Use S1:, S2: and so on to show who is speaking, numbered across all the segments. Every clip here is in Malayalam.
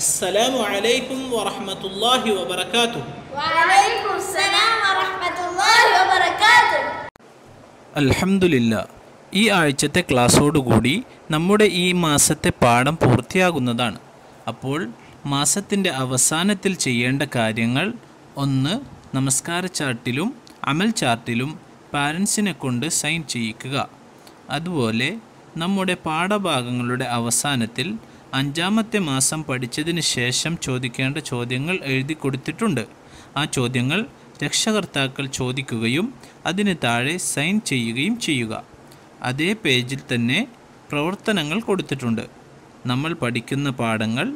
S1: അസ്സലാമു അലൈക്കും വറഹ്മത്തുള്ളാഹി വബറകാതുഹു
S2: വഅലൈക്കും സലാം വറഹ്മത്തുള്ളാഹി
S3: വബറകാതുഹു
S2: അൽഹംദുലില്ലാ ഈ ആഴ്ചത്തെ കൂടി നമ്മുടെ ഈ മാസത്തെ പാഠം പൂർത്തിയാകുന്നതാണ് അപ്പോൾ മാസത്തിൻ്റെ അവസാനത്തിൽ ചെയ്യേണ്ട കാര്യങ്ങൾ ഒന്ന് നമസ്കാര ചാർട്ടിലും അമൽ ചാർട്ടിലും പാരൻസിനെ കൊണ്ട് സൈൻ ചെയ്യിക്കുക അതുപോലെ നമ്മുടെ പാഠഭാഗങ്ങളുടെ അവസാനത്തിൽ അഞ്ചാമത്തെ മാസം പഠിച്ചതിന് ശേഷം ചോദിക്കേണ്ട ചോദ്യങ്ങൾ എഴുതി കൊടുത്തിട്ടുണ്ട് ആ ചോദ്യങ്ങൾ രക്ഷകർത്താക്കൾ ചോദിക്കുകയും അതിന് താഴെ സൈൻ ചെയ്യുകയും ചെയ്യുക അതേ പേജിൽ തന്നെ പ്രവർത്തനങ്ങൾ കൊടുത്തിട്ടുണ്ട് നമ്മൾ പഠിക്കുന്ന പാഠങ്ങൾ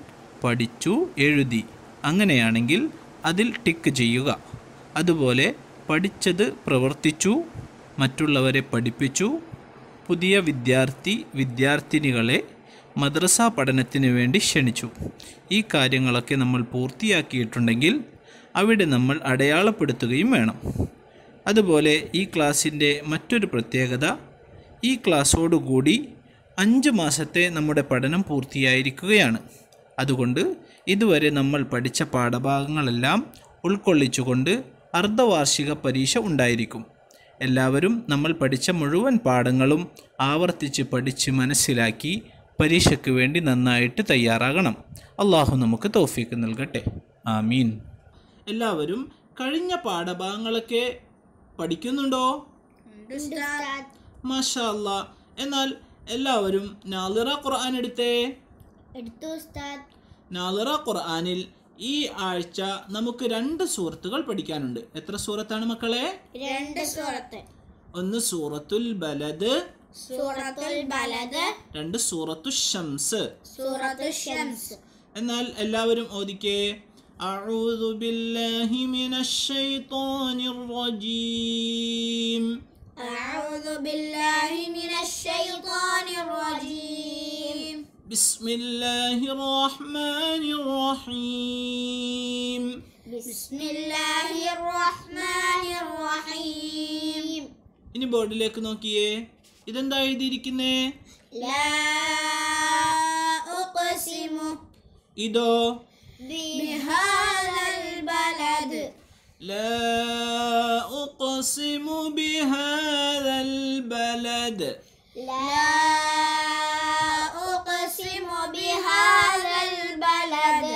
S2: പഠിച്ചു എഴുതി അങ്ങനെയാണെങ്കിൽ അതിൽ ടിക്ക് ചെയ്യുക അതുപോലെ പഠിച്ചത് പ്രവർത്തിച്ചു മറ്റുള്ളവരെ പഠിപ്പിച്ചു പുതിയ വിദ്യാർത്ഥി വിദ്യാർത്ഥിനികളെ മദ്രസ പഠനത്തിന് വേണ്ടി ക്ഷണിച്ചു ഈ കാര്യങ്ങളൊക്കെ നമ്മൾ പൂർത്തിയാക്കിയിട്ടുണ്ടെങ്കിൽ അവിടെ നമ്മൾ അടയാളപ്പെടുത്തുകയും വേണം അതുപോലെ ഈ ക്ലാസ്സിൻ്റെ മറ്റൊരു പ്രത്യേകത ഈ ക്ലാസ്സോടുകൂടി അഞ്ച് മാസത്തെ നമ്മുടെ പഠനം പൂർത്തിയായിരിക്കുകയാണ് അതുകൊണ്ട് ഇതുവരെ നമ്മൾ പഠിച്ച പാഠഭാഗങ്ങളെല്ലാം ഉൾക്കൊള്ളിച്ചുകൊണ്ട് അർദ്ധവാർഷിക പരീക്ഷ ഉണ്ടായിരിക്കും എല്ലാവരും നമ്മൾ പഠിച്ച മുഴുവൻ പാഠങ്ങളും ആവർത്തിച്ച് പഠിച്ച് മനസ്സിലാക്കി പരീക്ഷയ്ക്ക് വേണ്ടി നന്നായിട്ട് തയ്യാറാകണം അള്ളാഹു നമുക്ക് തോഫീക്ക് നൽകട്ടെ ആമീൻ എല്ലാവരും കഴിഞ്ഞ പാഠഭാഗങ്ങളൊക്കെ പഠിക്കുന്നുണ്ടോ മാഷാ എന്നാൽ എല്ലാവരും നാളിറ ഖുർആൻ എടുത്തേ നാളിറ ഖുർആനിൽ ഈ ആഴ്ച നമുക്ക് രണ്ട് സൂറത്തുകൾ പഠിക്കാനുണ്ട് എത്ര സൂറത്താണ് മക്കളെ
S3: രണ്ട് സൂറത്ത്
S2: ഒന്ന് സൂറത്തുൽ ബലദ്
S3: സൂറത്തുൽ ബലദ്
S2: രണ്ട് സൂറത്തു ഷംസ്
S3: സൂറത്തു ഷംസ്
S2: എന്നാൽ എല്ലാവരും ഓദിക്കേ أعوذ بالله من الشيطان الرجيم
S3: أعوذ بالله من الشيطان الرجيم
S2: بسم الله الرحمن الرحيم بسم الله الرحمن الرحيم ഇനി ബോർഡിലേക്ക് നോക്കിയേ ഇതെന്താ എഴുതിയിരിക്കുന്നേ ഇതോ لا أقسم بهذا البلد
S3: لا أقسم بهذا البلد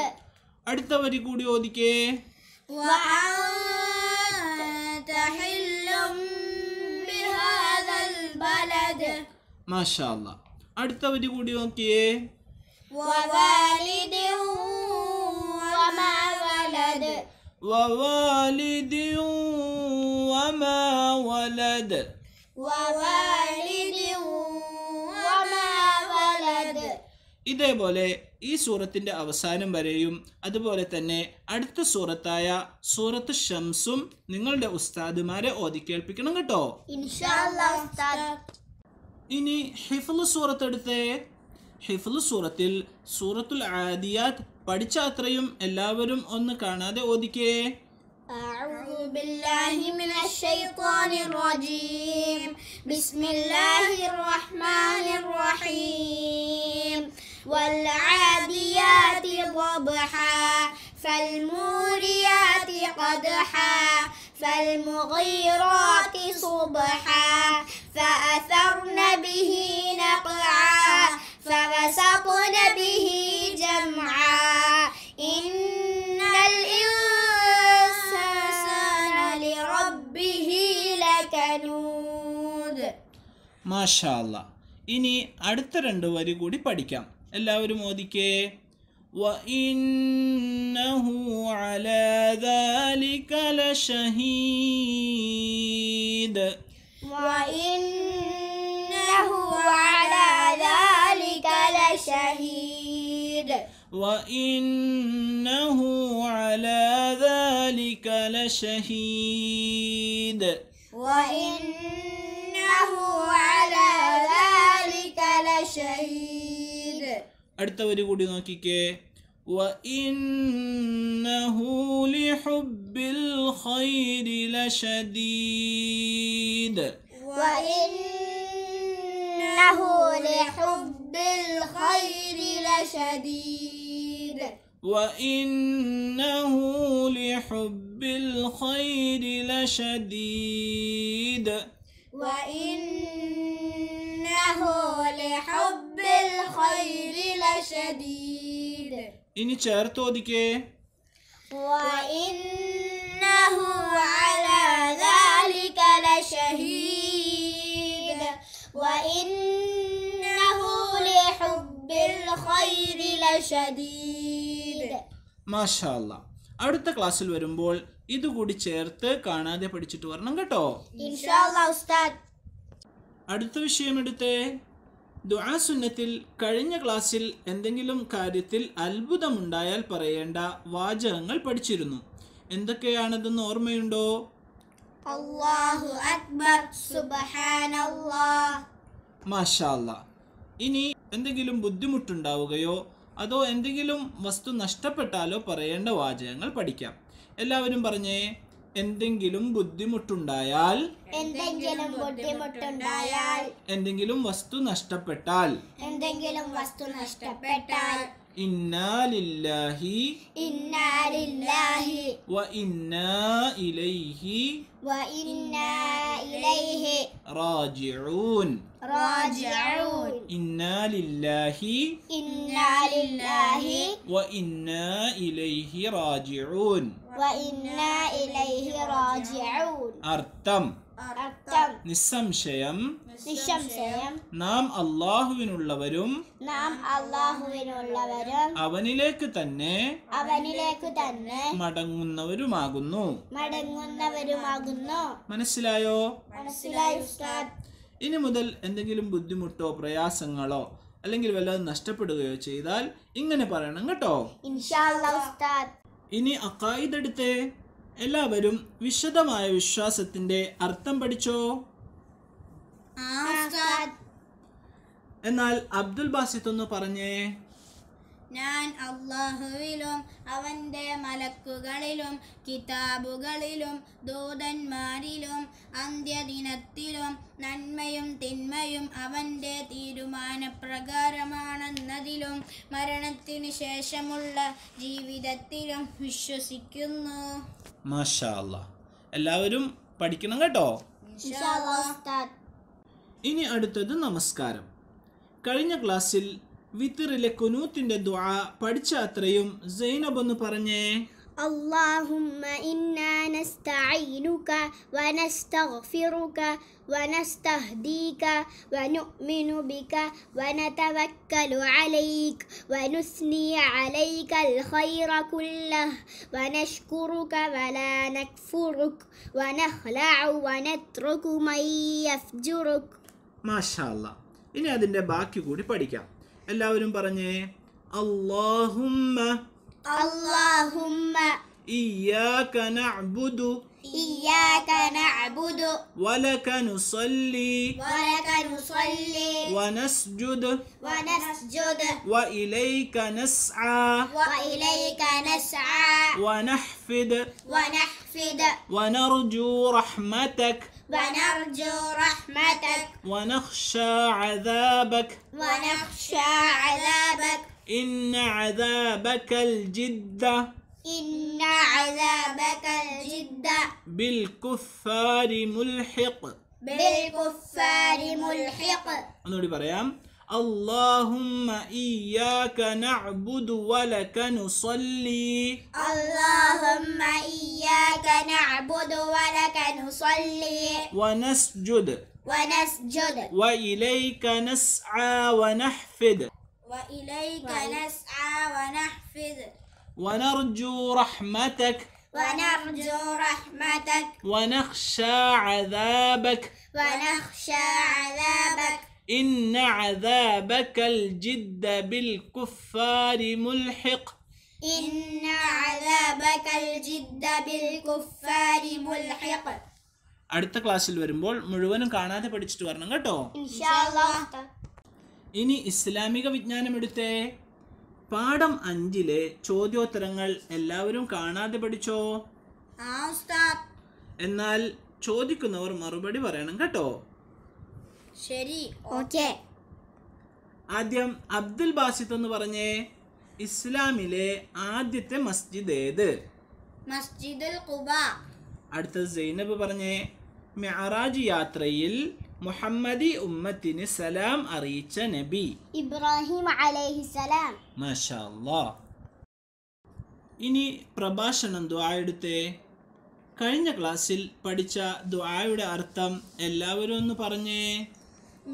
S2: അടുത്ത വരി കൂടി ഓദിക്കേ
S3: وعن
S2: മാഷാല്ല അടുത്ത വരി കൂടി നോക്കിയേ ഇതേപോലെ ഈ സൂറത്തിന്റെ അവസാനം വരെയും അതുപോലെ തന്നെ അടുത്ത സൂറത്തായ സൂറത്ത് ഷംസും നിങ്ങളുടെ ഉസ്താദുമാരെ ഓതി കേൾപ്പിക്കണം കേട്ടോ
S3: إني ഇനി ഹിഫ്ൽ സൂറത്തെടുത്തേ
S2: ഹിഫ്ൽ സൂറത്തിൽ സൂറത്തുൽ ആദിയാത്ത് പഠിച്ച അത്രയും എല്ലാവരും ഒന്ന് കാണാതെ ഓദിക്കേ
S3: أعوذ بالله من الشيطان الرجيم بسم الله الرحمن الرحيم والعاديات ضبحا فالموريات قدحا فالمغيرات صبحا فأثرن به نقعا فوسطن به جمعا إن الإنسان لربه لكنود
S2: ما شاء الله ഇനി അടുത്ത രണ്ട് വരി കൂടി പഠിക്കാം എല്ലാവരും ഓദിക്കേ وإنه على ذلك لشهيد
S3: وإنه على ذلك لشهيد
S2: وإنه على ذلك لشهيد
S3: وإنه على ذلك لشهيد
S2: أردت വരി കൂടി وإنه لحب الخير لشديد
S3: وإنه لحب الخير لشديد
S2: وإنه لحب الخير لشديد
S3: وإنه لحب الخير لشديد
S2: إني شرطو ديكي
S3: وإنه
S1: على ذلك
S3: وإنه لحب الخير لشديد
S2: ما شاء الله അടുത്ത ക്ലാസ്സിൽ വരുമ്പോൾ ഇതുകൂടി ചേർത്ത് കാണാതെ പഠിച്ചിട്ട് വരണം കേട്ടോ അടുത്ത വിഷയം എടുത്തേ ദുആ സുന്നത്തിൽ കഴിഞ്ഞ ക്ലാസ്സിൽ എന്തെങ്കിലും കാര്യത്തിൽ അത്ഭുതമുണ്ടായാൽ പറയേണ്ട വാചകങ്ങൾ പഠിച്ചിരുന്നു എന്തൊക്കെയാണതെന്ന് ഓർമ്മയുണ്ടോ
S3: അള്ളാഹു അക്ബർ സുബ്ഹാനല്ലാഹ്
S2: മാഷാല്ല ഇനി എന്തെങ്കിലും ബുദ്ധിമുട്ടുണ്ടാവുകയോ അതോ എന്തെങ്കിലും വസ്തു നഷ്ടപ്പെട്ടാലോ പറയേണ്ട വാചകങ്ങൾ പഠിക്കാം എല്ലാവരും പറഞ്ഞേ എന്തെങ്കിലും ബുദ്ധിമുട്ടുണ്ടായാൽ
S3: എന്തെങ്കിലും ബുദ്ധിമുട്ടുണ്ടായാൽ
S2: എന്തെങ്കിലും വസ്തു നഷ്ടപ്പെട്ടാൽ
S3: എന്തെങ്കിലും വസ്തു നഷ്ടപ്പെട്ടാൽ
S2: إنا لله
S3: إنا لله
S2: وإنا إليه
S3: وإنا إليه
S2: راجعون
S3: راجعون
S2: إنا لله
S3: إنا لله
S2: وإنا إليه راجعون
S3: وإنا إليه راجعون
S2: أرتم നിസ്സംശയം
S3: നിസ്സംശയം
S2: നാം അള്ളാഹുവിനുള്ളവരും
S3: നാം അള്ളാഹുവിനുള്ളവരും
S2: അവനിലേക്ക് തന്നെ
S3: അവനിലേക്ക് തന്നെ
S2: മടങ്ങുന്നവരുമാകുന്നു
S3: മടങ്ങുന്നവരുമാകുന്നു
S2: മനസ്സിലായോ
S3: മനസ്സിലായി
S2: ഇനി മുതൽ എന്തെങ്കിലും ബുദ്ധിമുട്ടോ പ്രയാസങ്ങളോ അല്ലെങ്കിൽ വല്ലതും നഷ്ടപ്പെടുകയോ ചെയ്താൽ ഇങ്ങനെ പറയണം കേട്ടോ ഇനി അക്കായിദെടുത്തേ എല്ലാവരും വിശദമായ വിശ്വാസത്തിന്റെ അർത്ഥം പഠിച്ചോ എന്നാൽ അബ്ദുൽ ബാസിത്ത് ഒന്ന് പറഞ്ഞേ
S3: ഞാൻ അള്ളാഹുവിലും അവൻ്റെ മലക്കുകളിലും കിതാബുകളിലും ദൂതന്മാരിലും അന്ത്യദിനത്തിലും നന്മയും തിന്മയും അവൻ്റെ തീരുമാനപ്രകാരമാണെന്നതിലും മരണത്തിനു ശേഷമുള്ള ജീവിതത്തിലും വിശ്വസിക്കുന്നു
S2: മാഷാ എല്ലാവരും പഠിക്കണം കേട്ടോ ഇനി അടുത്തത് നമസ്കാരം കഴിഞ്ഞ ക്ലാസ്സിൽ വിത്തറിലെ കുനൂത്തിൻ്റെ ദ്വാ പഠിച്ച അത്രയും സൈനബ് ഒന്ന് പറഞ്ഞേ
S3: اللهم إنا نستعينك ونستغفرك ونستهديك ونؤمن بك ونتوكل عليك ونثني عليك الخير كله ونشكرك ولا نكفرك ونخلع ونترك من يفجرك
S2: മാഷാല്ല ഇനി അതിൻ്റെ ബാക്കി കൂടി പഠിക്കാം എല്ലാവരും പറഞ്ഞേ اللهم
S3: اللهم
S2: إياك نعبد إياك نعبد ولك نصلي
S3: ولك نصلي
S2: ونسجد
S3: ونسجد
S2: وإليك نسعى
S3: وإليك نسعى
S2: ونحفد
S3: ونحفد
S2: ونرجو رحمتك
S3: ونرجو رحمتك
S2: ونخشى عذابك
S3: ونخشى عذابك
S2: إن عذابك الجدة
S3: إن عذابك الجدة
S2: بالكفار ملحق
S3: بالكفار ملحق
S2: ഒന്നുകൂടി പറയാം اللهم إياك نعبد ولك نصلي
S3: اللهم إياك نعبد ولك نصلي
S2: ونسجد
S3: ونسجد
S2: وإليك نسعى ونحفد
S3: وإليك نسعى ونحفد
S2: ونرجو رحمتك
S3: ونرجو رحمتك
S2: ونخشى عذابك
S3: ونخشى عذابك
S2: ان عذابك الجد بالكفار ملحق
S3: ان عذابك الجد بالكفار ملحق
S2: അടുത്ത ക്ലാസ്സിൽ വരുമ്പോൾ മുഴുവനും കാണാതെ പഠിച്ചിട്ട് വരണം കേട്ടോ ഇനി ഇസ്ലാമിക വിജ്ഞാനം എടുത്തേ പാഠം അഞ്ചിലെ ചോദ്യോത്തരങ്ങൾ എല്ലാവരും കാണാതെ പഠിച്ചോ എന്നാൽ ചോദിക്കുന്നവർ മറുപടി പറയണം കേട്ടോ
S3: ശരി ഓക്കെ
S2: ആദ്യം അബ്ദുൽ ബാസിത് എന്ന് പറഞ്ഞേ ഇസ്ലാമിലെ ആദ്യത്തെ മസ്ജിദ് ഏത്
S3: മസ്ജിദുൽ ഖുബ
S2: അടുത്തത് സൈനബ് പറഞ്ഞേ മെഹറാജ് യാത്രയിൽ മുഹമ്മദി ഉമ്മത്തിന് സലാം അറിയിച്ച നബി
S3: ഇബ്രാഹിം അലൈഹിസലാം
S2: മാഷാല്ലാ ഇനി പ്രഭാഷണം ദ്വായെടുത്തേ കഴിഞ്ഞ ക്ലാസ്സിൽ പഠിച്ച ദ്വായുടെ അർത്ഥം എല്ലാവരും ഒന്ന് പറഞ്ഞേ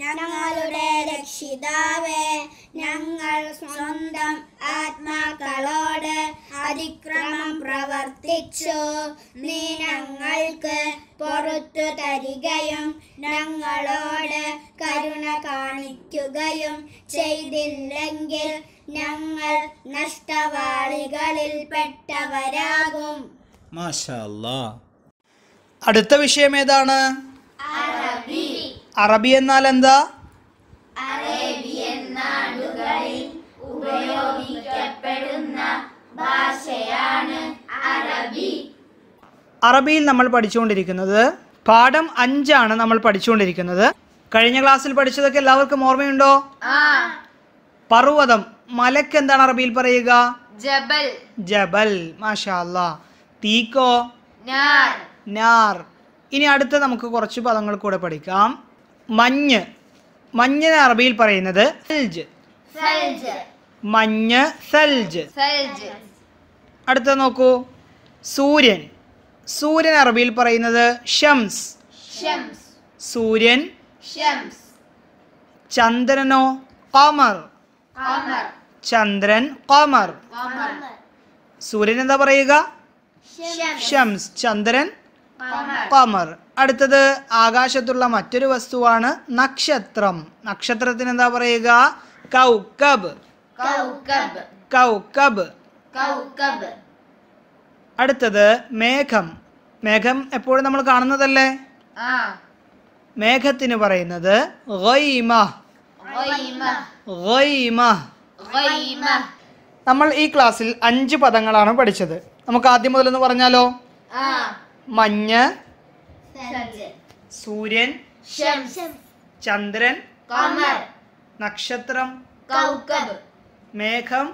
S3: ഞങ്ങളുടെ രക്ഷിതാവേ ഞങ്ങൾ സ്വന്തം ആത്മാക്കളോട് അതിക്രമം പ്രവർത്തിച്ചു നീ ഞങ്ങൾക്ക് പുറത്തു തരികയും ഞങ്ങളോട് കരുണ കാണിക്കുകയും ചെയ്തില്ലെങ്കിൽ ഞങ്ങൾ നഷ്ടവാളികളിൽ പെട്ടവരാകും
S1: അടുത്ത വിഷയം ഏതാണ് അറബി അറബി എന്നാൽ എന്താ
S3: ഉപയോഗിക്കപ്പെടുന്ന ഭാഷയാണ് അറബി
S1: അറബിയിൽ നമ്മൾ പഠിച്ചുകൊണ്ടിരിക്കുന്നത് പാഠം അഞ്ചാണ് നമ്മൾ പഠിച്ചുകൊണ്ടിരിക്കുന്നത് കഴിഞ്ഞ ക്ലാസ്സിൽ പഠിച്ചതൊക്കെ എല്ലാവർക്കും ഓർമ്മയുണ്ടോ പർവ്വതം മലക്ക് എന്താണ് അറബിയിൽ പറയുക ജബൽ ജബൽ മാഷാല്ല തീക്കോ നാർ ഇനി അടുത്ത നമുക്ക് കുറച്ച് പദങ്ങൾ കൂടെ പഠിക്കാം മഞ്ഞ് മഞ്ഞ് അറബിയിൽ പറയുന്നത് സൽജ് മഞ്ഞ് സൽജ് അടുത്ത നോക്കൂ സൂര്യൻ സൂര്യൻ അറബിയിൽ പറയുന്നത് ഷംസ് ഷംസ് സൂര്യൻ ഷംസ് ചന്ദ്രനോ ഖമർ ചന്ദ്രൻ ഖമർ സൂര്യൻ എന്താ പറയുക ഷംസ് ചന്ദ്രൻ കമർ അടുത്തത് ആകാശത്തുള്ള മറ്റൊരു വസ്തുവാണ് നക്ഷത്രം നക്ഷത്രത്തിന് എന്താ പറയുക കൗക്കബ് കൗക്കബ് അടുത്തത് മേഘം മേഘം എപ്പോഴും നമ്മൾ കാണുന്നതല്ലേ മേഘത്തിന് പറയുന്നത് നമ്മൾ ഈ ക്ലാസ്സിൽ അഞ്ച് പദങ്ങളാണ് പഠിച്ചത് നമുക്ക് ആദ്യം മുതൽ എന്ന് പറഞ്ഞാലോ മഞ്ഞ് സൂര്യൻ ചന്ദ്രൻ നക്ഷത്രം മേഘം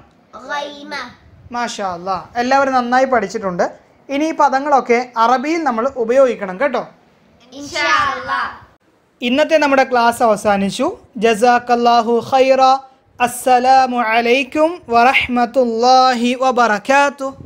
S1: മാഷാ എല്ലാവരും നന്നായി പഠിച്ചിട്ടുണ്ട് ഇനി ഈ പദങ്ങളൊക്കെ അറബിയിൽ നമ്മൾ ഉപയോഗിക്കണം കേട്ടോ ഇന്നത്തെ നമ്മുടെ ക്ലാസ് അവസാനിച്ചു ജസാഖല്ലാഹു ഖൈറ അസ്സലാമു അലൈക്കും വറഹ്മത്തുള്ളാഹി വബറകാതുഹു